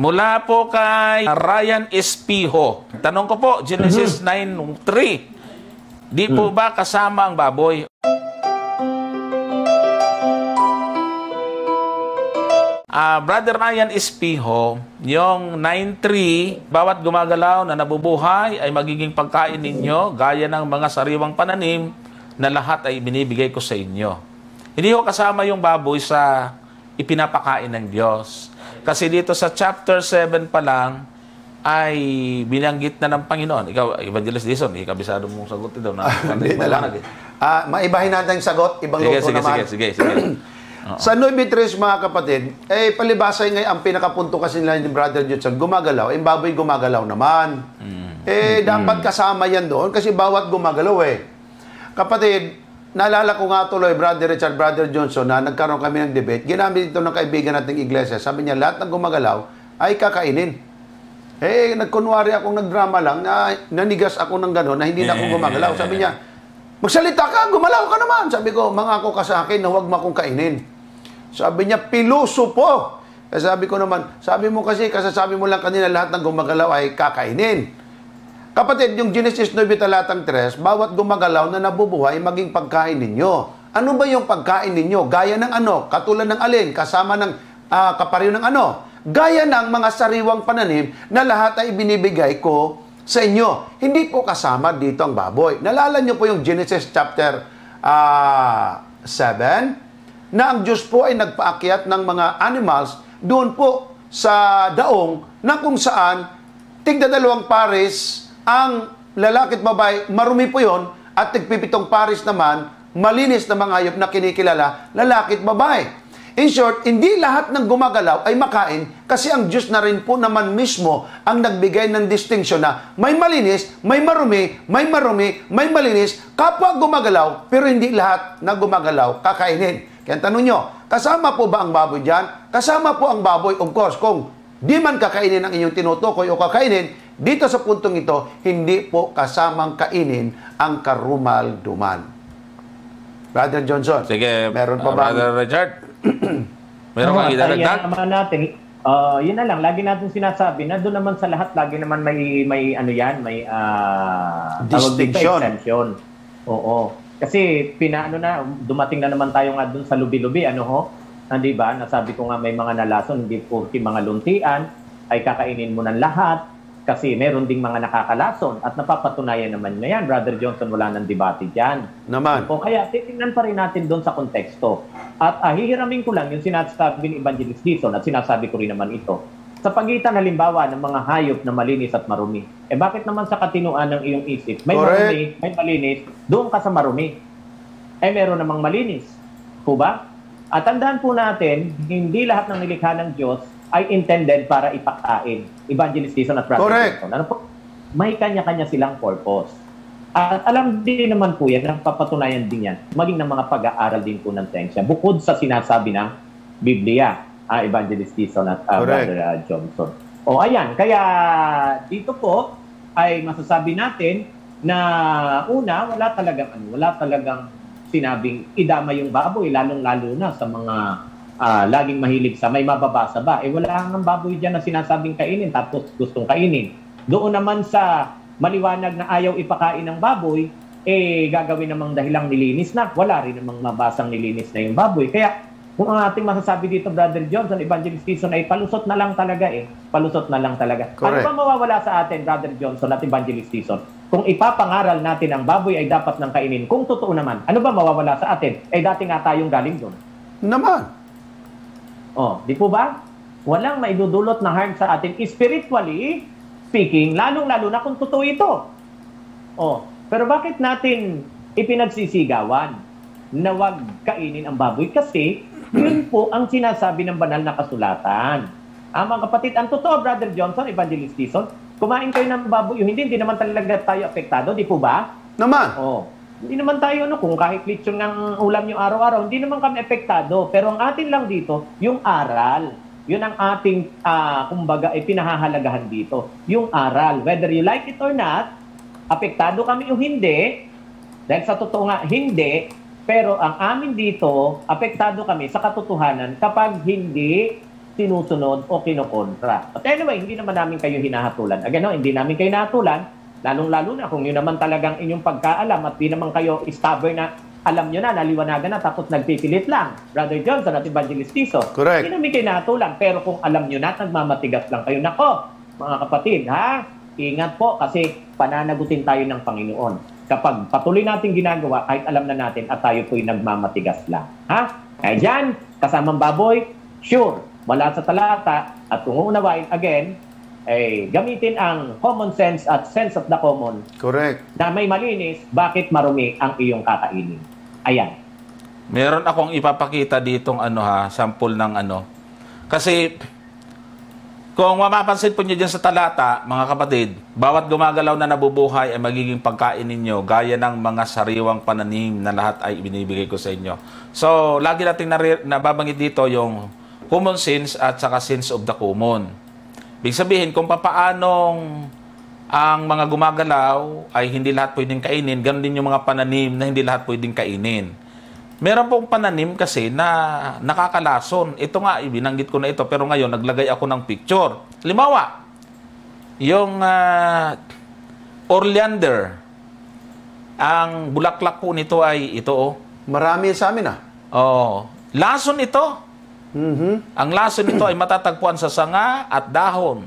Mula po kay Ryan Espiho. Tanong ko po, Genesis 9.3. Mhm. Di po mm. ba kasama ang baboy? Uh, Brother Ryan Espiho, yung 9.3, bawat gumagalaw na nabubuhay ay magiging pagkain ninyo gaya ng mga sariwang pananim na lahat ay binibigay ko sa inyo. Hindi ko kasama yung baboy sa ipinapakain ng Diyos. Kasi dito sa chapter 7 pa lang, ay binanggit na ng Panginoon. Ikaw, Evangelist Dison, ikabisado eh, mong sagot daw. Na, Hindi na lang. Ah, maibahin natin yung sagot, ibang sige, sige, naman. Sige, sige, sige. sa Nueva Tres, mga kapatid, eh, palibasay ngayon, ang pinakapunto kasi nila ni Brother Judson, gumagalaw. Yung baboy gumagalaw naman. Mm. Eh, mm. dapat kasama yan doon kasi bawat gumagalaw eh. Kapatid, Naalala ko nga tuloy, Brother Richard, Brother Johnson, na nagkaroon kami ng debate. Ginamit ito ng kaibigan nating iglesia. Sabi niya, lahat ng gumagalaw ay kakainin. Eh, nagkunwari akong nagdrama lang na nanigas ako ng gano'n na hindi na ako gumagalaw. Sabi niya, magsalita ka, gumalaw ka naman. Sabi ko, mangako ka sa akin na huwag mo akong kainin. Sabi niya, piluso po. Eh, sabi ko naman, sabi mo kasi, kasasabi mo lang kanina lahat ng gumagalaw ay kakainin. Kapatid, yung Genesis 9 talatang 3, bawat gumagalaw na nabubuhay, maging pagkain ninyo. Ano ba yung pagkain ninyo? Gaya ng ano? Katulad ng alin? Kasama ng uh, kapareho ng ano? Gaya ng mga sariwang pananim na lahat ay binibigay ko sa inyo. Hindi po kasama dito ang baboy. Nalala nyo po yung Genesis chapter uh, ah, 7 na ang Diyos po ay nagpaakyat ng mga animals doon po sa daong na kung saan tigda dalawang pares ang lalaki at babae, marumi po yon at tigpipitong pares naman, malinis na mga hayop na kinikilala, lalaki at babae. In short, hindi lahat ng gumagalaw ay makain kasi ang Diyos na rin po naman mismo ang nagbigay ng distinction na may malinis, may marumi, may marumi, may malinis, kapwa gumagalaw, pero hindi lahat na gumagalaw kakainin. Kaya tanong nyo, kasama po ba ang baboy dyan? Kasama po ang baboy, of course, kung di man kakainin ang inyong tinutukoy o kakainin, dito sa puntong ito, hindi po kasamang kainin ang karumal-duman. Brother Johnson, Sige, meron pa uh, ba? Brother Richard, meron kang idadagdag? Ayan naman natin, uh, yun na lang, lagi natin sinasabi na doon naman sa lahat, lagi naman may, may ano yan, may uh, distinction. Oo. Kasi pinaano na, dumating na naman tayo nga doon sa lubi-lubi, ano ho? Hindi ah, ba? Nasabi ko nga may mga nalason, hindi po mga luntian, ay kakainin mo ng lahat kasi meron ding mga nakakalason at napapatunayan naman na yan. Brother Johnson, wala nang debate dyan. Naman. O kaya titingnan pa rin natin doon sa konteksto. At ah, hihiramin ko lang yung sinasabi ni Evangelist Dizon at sinasabi ko rin naman ito. Sa pagitan halimbawa ng mga hayop na malinis at marumi, eh bakit naman sa katinuan ng iyong isip, may Correct. marumi, may malinis, doon ka sa marumi. Eh meron namang malinis. Po ba? At tandaan po natin, hindi lahat ng nilikha ng Diyos ay intended para ipakain. Evangelization at propagation. Ano po? May kanya-kanya silang purpose. At alam din naman po yan, napapatunayan din yan, maging ng mga pag-aaral din po ng tensya, Bukod sa sinasabi ng Biblia, uh, Evangelist Tison at uh, Brother uh, Johnson. O ayan, kaya dito po ay masasabi natin na una, wala talagang ano, wala talagang sinabing idama yung baboy, lalong-lalo na sa mga uh, laging mahilig sa may mababasa ba? Eh wala nang baboy dyan na sinasabing kainin tapos gustong kainin. Doon naman sa maliwanag na ayaw ipakain ng baboy, eh gagawin namang dahilang nilinis na. Wala rin namang mabasang nilinis na yung baboy. Kaya kung ang ating masasabi dito, Brother Johnson, Evangelist Season ay palusot na lang talaga eh. Palusot na lang talaga. Ano Correct. Ano ba mawawala sa atin, Brother Johnson at Evangelist Season? Kung ipapangaral natin ang baboy ay dapat ng kainin, kung totoo naman, ano ba mawawala sa atin? Eh dati nga tayong galing doon. Naman. Oh, di po ba? Walang maidudulot na harm sa atin spiritually speaking, lalong-lalo na kung totoo ito. Oh, pero bakit natin ipinagsisigawan na huwag kainin ang baboy? Kasi yun po ang sinasabi ng banal na kasulatan. Ah, mga kapatid, ang totoo, Brother Johnson, Evangelist Tison, kumain kayo ng baboy. hindi, hindi naman talaga tayo apektado, di po ba? Naman. Oh hindi naman tayo ano kung kahit lechon ng ulam yung araw-araw, hindi naman kami epektado. Pero ang atin lang dito, yung aral. Yun ang ating, uh, kumbaga, eh, pinahahalagahan dito. Yung aral. Whether you like it or not, apektado kami o hindi, dahil sa totoo nga, hindi, pero ang amin dito, apektado kami sa katotohanan kapag hindi sinusunod o kinokontra. But anyway, hindi naman namin kayo hinahatulan. Again, no, hindi namin kayo hinahatulan Lalong-lalo na kung yun naman talagang inyong pagkaalam at di naman kayo stubborn na alam nyo na, naliwanagan na, tapos nagpipilit lang. Brother Johnson at Evangelist Tiso. Correct. Kinamigay na lang, pero kung alam nyo na, nagmamatigas lang kayo. Nako, mga kapatid, ha? Ingat po kasi pananagutin tayo ng Panginoon. Kapag patuloy natin ginagawa, kahit alam na natin at tayo po'y nagmamatigas lang. Ha? Kaya dyan, kasamang baboy, sure, wala sa talata, at kung uunawain, again, eh, gamitin ang common sense at sense of the common. Correct. Na may malinis, bakit marumi ang iyong kakainin? Ayan. Meron akong ipapakita ditong ano ha, sample ng ano. Kasi kung mapapansin po niyo dyan sa talata, mga kapatid, bawat gumagalaw na nabubuhay ay magiging pagkain ninyo gaya ng mga sariwang pananim na lahat ay binibigay ko sa inyo. So, lagi nating nababanggit dito yung common sense at saka sense of the common. Ibig sabihin, kung papaanong ang mga gumagalaw ay hindi lahat pwedeng kainin, ganun din yung mga pananim na hindi lahat pwedeng kainin. Meron pong pananim kasi na nakakalason. Ito nga, ibinanggit ko na ito, pero ngayon naglagay ako ng picture. Limawa, yung uh, ah, Orleander, ang bulaklak po nito ay ito. Oh. Marami sa amin ah. Oo. Oh, lason ito. Mm-hmm. Ang lason nito ay matatagpuan sa sanga at dahon.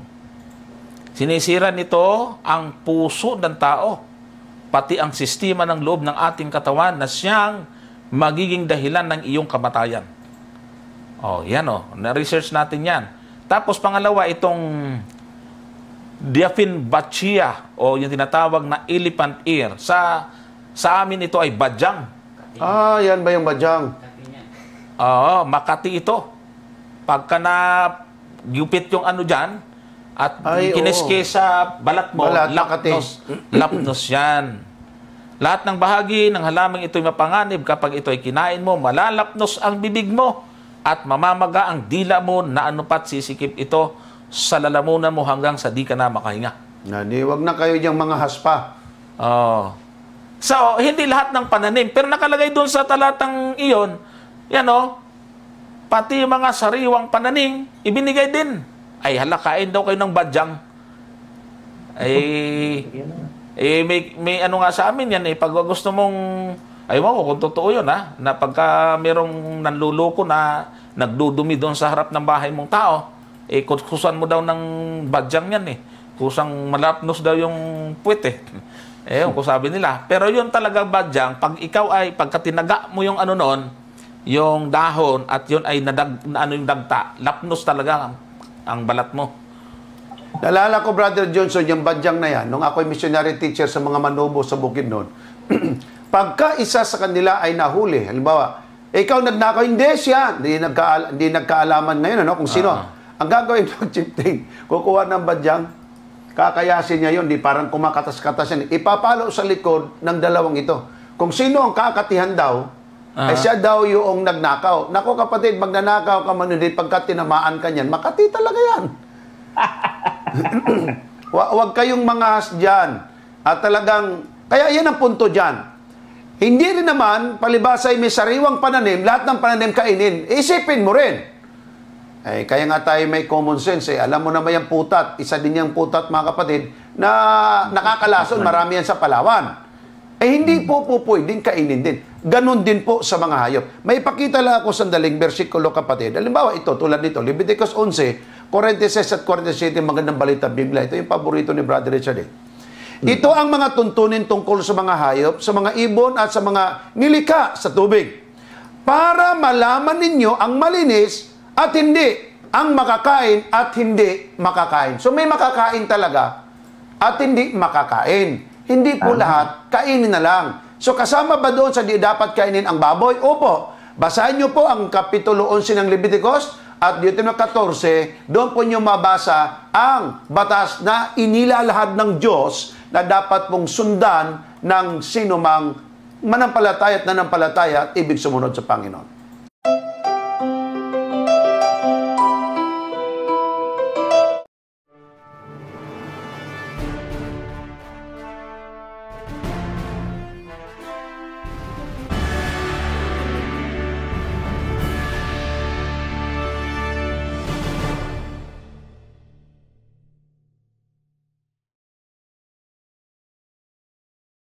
Sinisira nito ang puso ng tao, pati ang sistema ng loob ng ating katawan na siyang magiging dahilan ng iyong kamatayan. Oh, yan oh. Na-research natin yan. Tapos pangalawa, itong diaphinbachia o yung tinatawag na elephant ear. Sa, sa amin ito ay badyang. Ah, yan ba yung badyang? Oo, Makati ito. Pagka na yupit yung ano dyan, at Ay, sa balat mo, lapnos, lapnos yan. Lahat ng bahagi ng halaman ito'y mapanganib kapag ito'y kinain mo, malalapnos ang bibig mo at mamamaga ang dila mo na anupat sisikip ito sa lalamunan mo hanggang sa di ka na makahinga. Nani, wag na kayo diyang mga haspa. Oo. Oh. So, hindi lahat ng pananim. Pero nakalagay doon sa talatang iyon, yan o. Oh. Pati mga sariwang pananing, ibinigay din. Ay hala, kain daw kayo ng badyang. Ay, eh, may, may ano nga sa amin yan eh. Pag gusto mong, ay mo oh, kung totoo yun ha, ah, na pagka merong nanluloko na nagdudumi doon sa harap ng bahay mong tao, eh kusan mo daw ng badyang yan eh. Kusang malapnos daw yung puwet eh. Eh, kung sabi nila. Pero yun talaga badyang, pag ikaw ay, pagka tinaga mo yung ano noon, yung dahon at yun ay nadag, na ano yung dagta, lapnos talaga ang, ang balat mo. Nalala ko, Brother Johnson, yung badyang na yan, nung ako'y missionary teacher sa mga manubo sa bukid noon, pagka isa sa kanila ay nahuli, halimbawa, ikaw nagnakaw, hindi siya, hindi, nagka, hindi nagkaalaman ngayon ano, kung sino. Uh-huh. Ang gagawin ng chieftain, kukuha ng badyang, kakayasin niya yun, di parang kumakatas-katas yan. Ipapalo sa likod ng dalawang ito. Kung sino ang kakatihan daw, Uh-huh. Eh siya daw yung nagnakaw. Nako kapatid, magnanakaw ka manulit, pagka tinamaan ka niyan, Makati talaga yan. Huwag kayong mga dyan. At ah, talagang, kaya yan ang punto dyan. Hindi rin naman, palibasa ay may sariwang pananim, lahat ng pananim kainin. Isipin mo rin. Ay, eh, kaya nga tayo may common sense eh. Alam mo naman yung putat, isa din yung putat mga kapatid, na nakakalason, marami yan sa Palawan. Eh hindi po po pwedeng kainin din. Ganon din po sa mga hayop. May ipakita lang ako sandaling versikulo kapatid. Halimbawa ito, tulad nito, Leviticus 11, 46 at 47, magandang balita Biblia. Ito yung paborito ni Brother Richard eh. Hmm. Ito ang mga tuntunin tungkol sa mga hayop, sa mga ibon at sa mga nilika sa tubig. Para malaman ninyo ang malinis at hindi ang makakain at hindi makakain. So may makakain talaga at hindi makakain. Hindi po Tama. lahat, kainin na lang. So kasama ba doon sa di dapat kainin ang baboy? Opo. Basahin niyo po ang Kapitulo 11 ng Leviticus at Deuteronomy 14, doon po niyo mabasa ang batas na inilalahad ng Diyos na dapat pong sundan ng sinumang manampalataya at nanampalataya at ibig sumunod sa Panginoon.